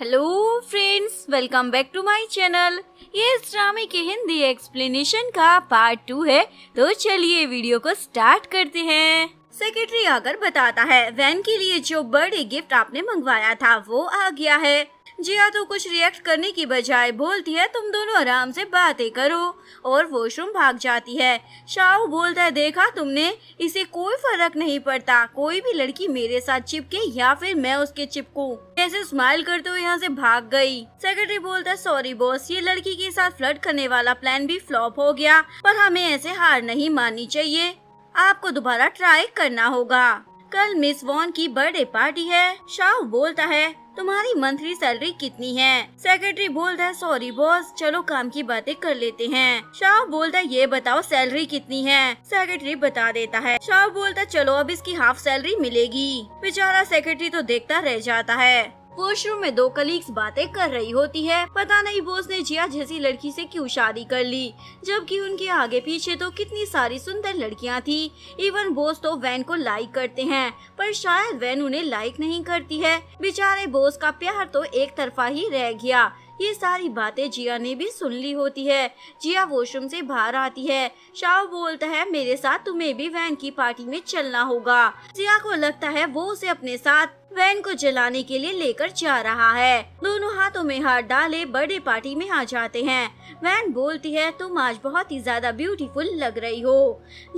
Hello friends welcome back to my channel ये इस ड्रामे के हिंदी एक्सप्लेनेशन का पार्ट टू है तो चलिए वीडियो को स्टार्ट करते हैं सेक्रेटरी आकर बताता है वैन के लिए जो बर्थडे गिफ्ट आपने मंगवाया था वो आ गया है जिया तो कुछ रिएक्ट करने की बजाय बोलती है तुम दोनों आराम से बातें करो और वॉशरूम भाग जाती है शाहू बोलता है देखा तुमने इसे कोई फर्क नहीं पड़ता कोई भी लड़की मेरे साथ चिपके या फिर मैं उसके चिपकू ऐसे स्माइल करते हुए यहाँ से भाग गई सेक्रेटरी बोलता है सॉरी बॉस ये लड़की के साथ फ्लर्ट करने वाला प्लान भी फ्लॉप हो गया पर हमें ऐसे हार नहीं माननी चाहिए आपको दोबारा ट्राई करना होगा कल मिस वॉन की बर्थडे पार्टी है शाह बोलता है तुम्हारी मंथली सैलरी कितनी है सेक्रेटरी बोलता है सॉरी बॉस चलो काम की बातें कर लेते हैं शाह बोलता है ये बताओ सैलरी कितनी है सेक्रेटरी बता देता है शाह बोलता चलो अब इसकी हाफ सैलरी मिलेगी बेचारा सेक्रेटरी तो देखता रह जाता है वॉशरूम में दो कलीग्स बातें कर रही होती है पता नहीं बोस ने जिया जैसी लड़की से क्यों शादी कर ली जबकि उनके आगे पीछे तो कितनी सारी सुंदर लड़कियां थी इवन बोस तो वैन को लाइक करते हैं पर शायद वैन उन्हें लाइक नहीं करती है बेचारे बोस का प्यार तो एक तरफा ही रह गया ये सारी बातें जिया ने भी सुन ली होती है जिया वॉशरूम से बाहर आती है शाओ बोलता है मेरे साथ तुम्हें भी वैन की पार्टी में चलना होगा जिया को लगता है वो उसे अपने साथ वैन को जलाने के लिए लेकर जा रहा है दोनों हाथों में हाथ डाले बर्थडे पार्टी में आ जाते हैं वैन बोलती है तुम आज बहुत ही ज्यादा ब्यूटीफुल लग रही हो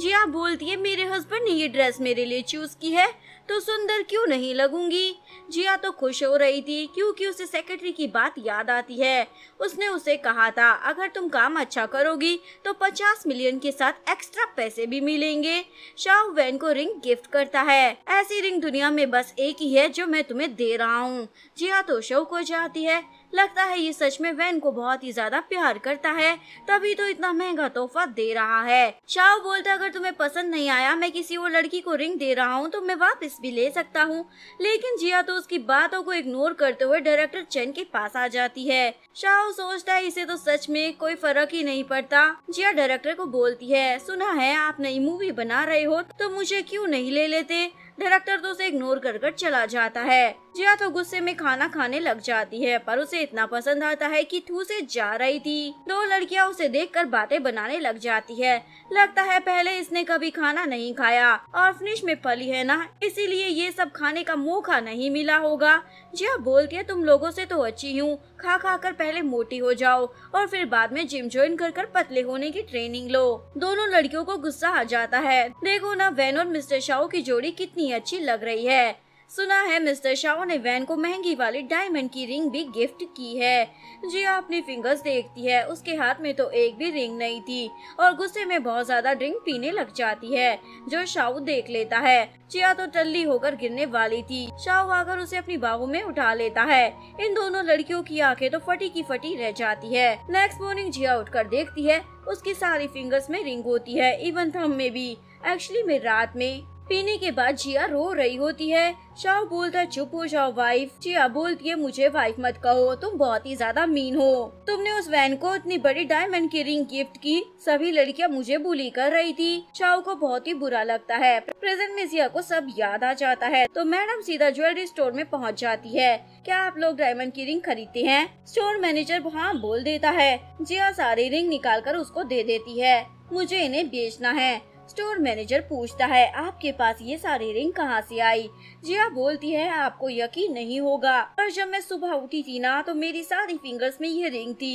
जिया हाँ, बोलती है मेरे हस्बैंड ने ये ड्रेस मेरे लिए चूज की है तो सुंदर क्यों नहीं लगूंगी जिया हाँ, तो खुश हो रही थी क्योंकि उसे सेक्रेटरी की बात याद आती है उसने उसे कहा था अगर तुम काम अच्छा करोगी तो 50 मिलियन के साथ एक्स्ट्रा पैसे भी मिलेंगे शाह वैन को रिंग गिफ्ट करता है ऐसी रिंग दुनिया में बस एक ही है है जो मैं तुम्हें दे रहा हूँ जिया तो शव को चाहती है लगता है ये सच में वैन को बहुत ही ज्यादा प्यार करता है तभी तो इतना महंगा तोहफा दे रहा है शाह बोलता अगर तुम्हें पसंद नहीं आया मैं किसी और लड़की को रिंग दे रहा हूँ तो मैं वापस भी ले सकता हूँ लेकिन जिया तो उसकी बातों को इग्नोर करते हुए डायरेक्टर चैन के पास आ जाती है शाह सोचता है इसे तो सच में कोई फर्क ही नहीं पड़ता जिया डायरेक्टर को बोलती है सुना है आप नई मूवी बना रहे हो तो मुझे क्यूँ नहीं ले लेते डायरेक्टर तो उसे इग्नोर कर कर चला जाता है जिया हाँ, तो गुस्से में खाना खाने लग जाती है पर उसे इतना पसंद आता है कि थू से जा रही थी दो लड़कियां उसे देखकर बातें बनाने लग जाती है लगता है पहले इसने कभी खाना नहीं खाया और फिनिश में पली है ना इसीलिए ये सब खाने का मौका नहीं मिला होगा जिया हाँ, बोलती है तुम लोगो ऐसी तो अच्छी हूँ खा खा कर पहले मोटी हो जाओ और फिर बाद में जिम ज्वाइन कर कर पतले होने की ट्रेनिंग लो दोनों लड़कियों को गुस्सा आ जाता है देखो ना वैन और मिस्टर शाह की जोड़ी कितनी अच्छी लग रही है सुना है मिस्टर शाह ने वैन को महंगी वाली डायमंड की रिंग भी गिफ्ट की है जिया हाँ, अपनी फिंगर्स देखती है उसके हाथ में तो एक भी रिंग नहीं थी और गुस्से में बहुत ज्यादा ड्रिंक पीने लग जाती है जो शाह देख लेता है जिया हाँ, तो टल्ली होकर गिरने वाली थी शाह आकर उसे अपनी बाहों में उठा लेता है इन दोनों लड़कियों की आंखें तो फटी की फटी रह जाती है नेक्स्ट मॉर्निंग जिया उठकर देखती है उसकी सारी फिंगर्स में रिंग होती है इवन थम में भी एक्चुअली में रात में पीने के बाद जिया रो रही होती है शाह बोलता है चुप हो जाओ वाइफ जिया बोलती है मुझे वाइफ मत कहो तुम बहुत ही ज्यादा मीन हो तुमने उस वैन को इतनी बड़ी डायमंड की रिंग गिफ्ट की सभी लड़कियां मुझे बुली कर रही थी शाह को बहुत ही बुरा लगता है प्रेजेंट में जिया को सब याद आ जाता है तो मैडम सीधा ज्वेलरी स्टोर में पहुँच जाती है क्या आप लोग डायमंड की रिंग खरीदते हैं स्टोर मैनेजर वहाँ बोल देता है जिया सारी रिंग निकाल कर उसको दे देती है मुझे इन्हें बेचना है स्टोर मैनेजर पूछता है आपके पास ये सारी रिंग कहाँ से आई जिया बोलती है आपको यकीन नहीं होगा पर जब मैं सुबह उठी थी ना तो मेरी सारी फिंगर्स में ये रिंग थी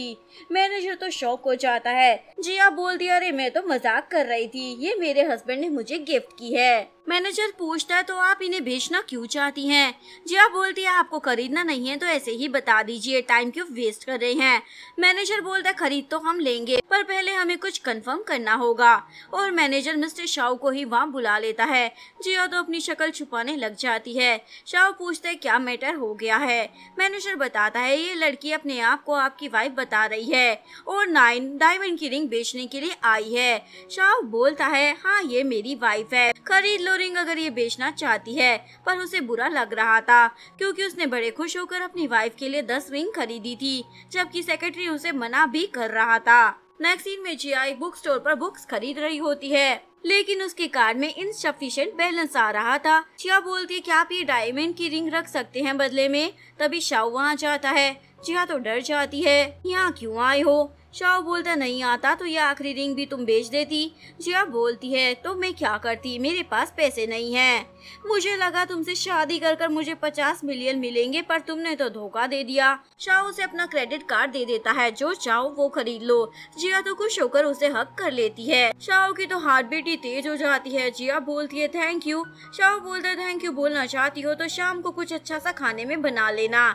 मैनेजर तो शौक हो जाता है जिया बोलती है अरे मैं तो मजाक कर रही थी ये मेरे हस्बैंड ने मुझे गिफ्ट की है मैनेजर पूछता है तो आप इन्हें बेचना क्यों चाहती हैं जिया बोलती है आपको खरीदना नहीं है तो ऐसे ही बता दीजिए टाइम क्यों वेस्ट कर रहे हैं मैनेजर बोलता है खरीद तो हम लेंगे पर पहले हमें कुछ कंफर्म करना होगा और मैनेजर मिस्टर शाह को ही वहाँ बुला लेता है जिया तो अपनी शक्ल छुपाने लग जाती है शाह पूछते है क्या मैटर हो गया है मैनेजर बताता है ये लड़की अपने आप को आपकी वाइफ बता रही है और नाइन डायमंड की रिंग बेचने के लिए आई है शाह बोलता है हाँ ये मेरी वाइफ है खरीद लो रिंग अगर ये बेचना चाहती है पर उसे बुरा लग रहा था क्योंकि उसने बड़े खुश होकर अपनी वाइफ के लिए दस रिंग खरीदी थी जबकि सेक्रेटरी उसे मना भी कर रहा था नैक्सीन में जिया एक बुक स्टोर पर बुक्स खरीद रही होती है लेकिन उसके कार्ड में इनसफिशियंट बैलेंस आ रहा था जिया बोलती है की आप ये डायमंड की रिंग रख सकते हैं बदले में तभी शाओ वहाँ जाता है जिया तो डर जाती है यहाँ क्यों आए हो शाओ बोलता नहीं आता तो यह आखिरी रिंग भी तुम बेच देती जिया बोलती है तो मैं क्या करती मेरे पास पैसे नहीं है मुझे लगा तुमसे शादी कर कर मुझे पचास मिलियन मिलेंगे पर तुमने तो धोखा दे दिया शाओ उसे अपना क्रेडिट कार्ड दे देता है जो चाहो वो खरीद लो जिया तो खुश होकर उसे हक कर लेती है शाओ की तो हार्ट बीट ही तेज हो जाती है जिया बोलती है थैंक यू शाओ बोलता है थैंक यू बोलना चाहती हो तो शाम को कुछ अच्छा सा खाने में बना लेना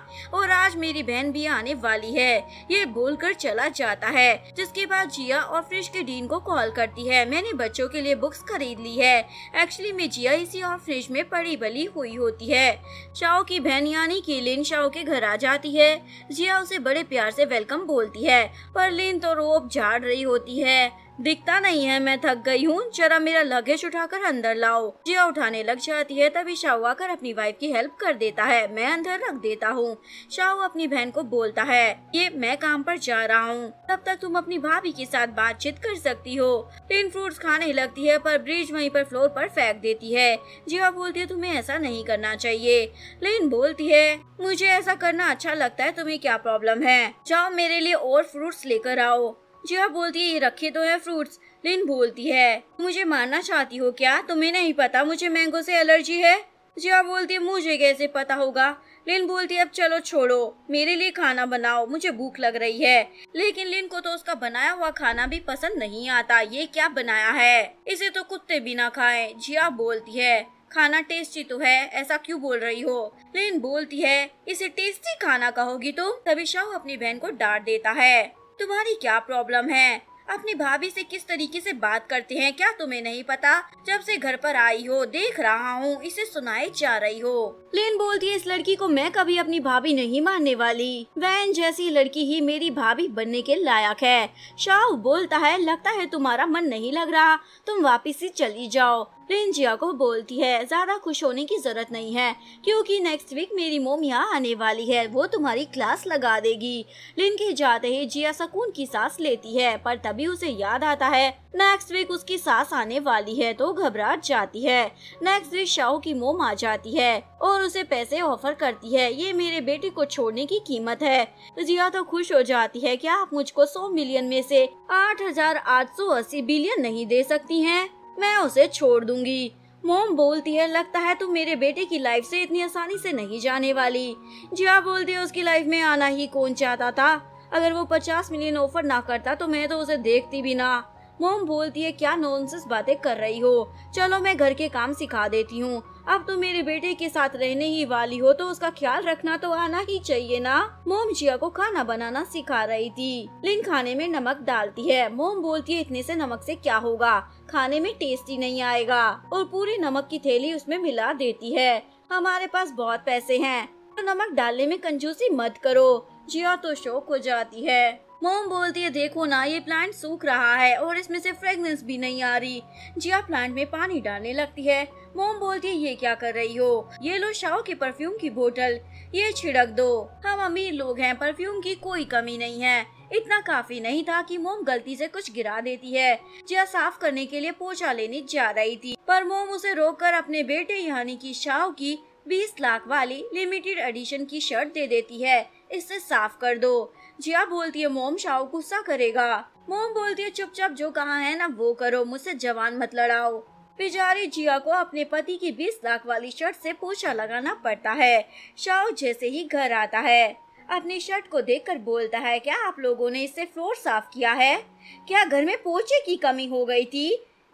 और आज मेरी बहन भी आने वाली है ये बोलकर चला जाता है जिसके बाद जिया और फ्रिज के डीन को कॉल करती है मैंने बच्चों के लिए बुक्स खरीद ली है एक्चुअली में जिया इसी और फ्रिज में पड़ी बली हुई होती है शाओ की बहन यानी की लिन शाओ के घर आ जाती है जिया उसे बड़े प्यार से वेलकम बोलती है पर लिन तो रोप झाड़ रही होती है दिखता नहीं है मैं थक गई हूँ जरा मेरा लगेज उठाकर अंदर लाओ जिया उठाने लग जाती है तभी शाहू आकर अपनी वाइफ की हेल्प कर देता है मैं अंदर रख देता हूँ शाहू अपनी बहन को बोलता है ये मैं काम पर जा रहा हूँ तब तक तुम अपनी भाभी के साथ बातचीत कर सकती हो टिन फ्रूट खाने लगती है पर ब्रिज वहीं पर फ्लोर पर फेंक देती है जिया बोलती है तुम्हें ऐसा नहीं करना चाहिए लेकिन बोलती है मुझे ऐसा करना अच्छा लगता है तुम्हें क्या प्रॉब्लम है जाओ मेरे लिए और फ्रूट्स लेकर आओ जिया बोलती है ये रखे तो है फ्रूट्स लिन बोलती है मुझे मारना चाहती हो क्या तुम्हें नहीं पता मुझे मैंगो से एलर्जी है जिया बोलती है मुझे कैसे पता होगा लिन बोलती है अब चलो छोड़ो मेरे लिए खाना बनाओ मुझे भूख लग रही है लेकिन लिन को तो उसका बनाया हुआ खाना भी पसंद नहीं आता ये क्या बनाया है इसे तो कुत्ते भी ना खाए जिया बोलती है खाना टेस्टी तो है ऐसा क्यों बोल रही हो लिन बोलती है इसे टेस्टी खाना कहोगी तुम तो, तभी शाह अपनी बहन को डांट देता है तुम्हारी क्या प्रॉब्लम है अपनी भाभी से किस तरीके से बात करते हैं क्या तुम्हें नहीं पता जब से घर पर आई हो देख रहा हूँ इसे सुनाई जा रही हो लिन बोलती है इस लड़की को मैं कभी अपनी भाभी नहीं मानने वाली वैन जैसी लड़की ही मेरी भाभी बनने के लायक है शाह बोलता है लगता है तुम्हारा मन नहीं लग रहा तुम वापिस ही चली जाओ लिन जिया को बोलती है ज्यादा खुश होने की जरूरत नहीं है क्योंकि नेक्स्ट वीक मेरी मोम यहाँ आने वाली है वो तुम्हारी क्लास लगा देगी लिन के जाते ही जिया सुकून की सांस लेती है पर तभी उसे याद आता है नेक्स्ट वीक उसकी सास आने वाली है तो घबरा जाती है नेक्स्ट वीक शाह की मोम आ जाती है और और उसे पैसे ऑफर करती है ये मेरे बेटे को छोड़ने की कीमत है जिया तो खुश हो जाती है क्या आप मुझको सौ मिलियन में से आठ हजार आठ सौ अस्सी बिलियन नहीं दे सकती हैं? मैं उसे छोड़ दूंगी मोम बोलती है लगता है तुम मेरे बेटे की लाइफ से इतनी आसानी से नहीं जाने वाली जिया बोलती है उसकी लाइफ में आना ही कौन चाहता था अगर वो पचास मिलियन ऑफर ना करता तो मैं तो उसे देखती भी ना मोम बोलती है क्या नॉनसेंस बातें कर रही हो चलो मैं घर के काम सिखा देती हूँ अब तुम मेरे बेटे के साथ रहने ही वाली हो तो उसका ख्याल रखना तो आना ही चाहिए ना मोम जिया को खाना बनाना सिखा रही थी लिन खाने में नमक डालती है मोम बोलती है इतने से नमक से क्या होगा खाने में टेस्टी नहीं आएगा और पूरी नमक की थैली उसमें मिला देती है हमारे पास बहुत पैसे है तो नमक डालने में कंजूसी मत करो जिया तो शौक हो जाती है मोम बोलती है देखो ना ये प्लांट सूख रहा है और इसमें से फ्रेगनेंस भी नहीं आ रही जिया प्लांट में पानी डालने लगती है मोम बोलती है ये क्या कर रही हो ये लो शाओ के परफ्यूम की बोतल ये छिड़क दो हम अमीर लोग हैं परफ्यूम की कोई कमी नहीं है इतना काफी नहीं था कि मोम गलती से कुछ गिरा देती है जिया साफ करने के लिए पोछा लेने जा रही थी पर मोम उसे रोककर अपने बेटे यानी की शाओ की 20 लाख वाली लिमिटेड एडिशन की शर्ट दे देती है इससे साफ कर दो जिया बोलती है मोम शाओ गुस्सा करेगा मोम बोलती है चुपचाप जो कहा है ना वो करो मुझसे जवान मत लड़ाओ बेचारी जिया को अपने पति की बीस लाख वाली शर्ट से पोछा लगाना पड़ता है शाओ जैसे ही घर आता है अपनी शर्ट को देखकर बोलता है क्या आप लोगों ने इससे फ्लोर साफ किया है क्या घर में पोछे की कमी हो गई थी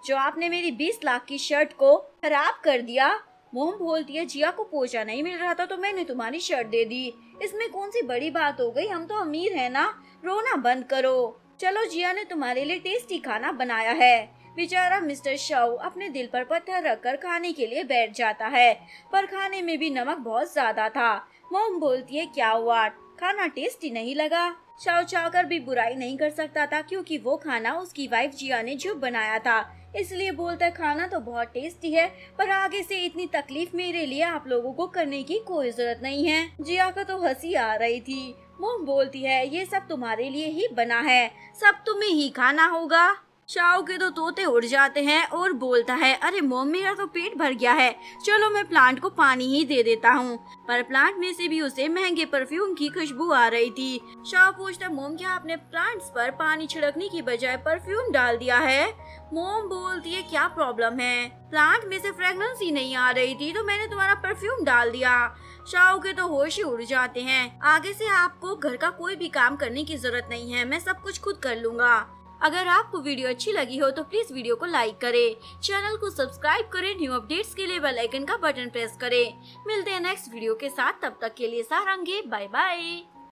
जो आपने मेरी बीस लाख की शर्ट को खराब कर दिया मोहम बोलती है जिया को पोचा नहीं मिल रहा था तो मैंने तुम्हारी शर्ट दे दी इसमें कौन सी बड़ी बात हो गई हम तो अमीर है ना रोना बंद करो चलो जिया ने तुम्हारे लिए टेस्टी खाना बनाया है बेचारा मिस्टर शाह अपने दिल पर पत्थर रख कर खाने के लिए बैठ जाता है पर खाने में भी नमक बहुत ज्यादा था मोम बोलती है क्या हुआ खाना टेस्टी नहीं लगा चाव चाकर भी बुराई नहीं कर सकता था क्योंकि वो खाना उसकी वाइफ जिया ने जो बनाया था इसलिए बोलता खाना तो बहुत टेस्टी है पर आगे से इतनी तकलीफ मेरे लिए आप लोगों को करने की कोई जरूरत नहीं है जिया को तो हंसी आ रही थी वो बोलती है ये सब तुम्हारे लिए ही बना है सब तुम्हें ही खाना होगा शाओ के तो तोते उड़ जाते हैं और बोलता है अरे मोम मेरा तो पेट भर गया है चलो मैं प्लांट को पानी ही दे देता हूँ पर प्लांट में से भी उसे महंगे परफ्यूम की खुशबू आ रही थी शाओ पूछता मोम क्या आपने प्लांट्स पर पानी छिड़कने की बजाय परफ्यूम डाल दिया है मोम बोलती है क्या प्रॉब्लम है प्लांट में से फ्रेगरेंस ही नहीं आ रही थी तो मैंने तुम्हारा परफ्यूम डाल दिया शाओ के तो होश ही उड़ जाते हैं आगे से आपको घर का कोई भी काम करने की जरूरत नहीं है मैं सब कुछ खुद कर लूँगा अगर आपको वीडियो अच्छी लगी हो तो प्लीज वीडियो को लाइक करें चैनल को सब्सक्राइब करें न्यू अपडेट्स के लिए बेल आइकन का बटन प्रेस करें मिलते हैं नेक्स्ट वीडियो के साथ तब तक के लिए सारंगे बाय बाय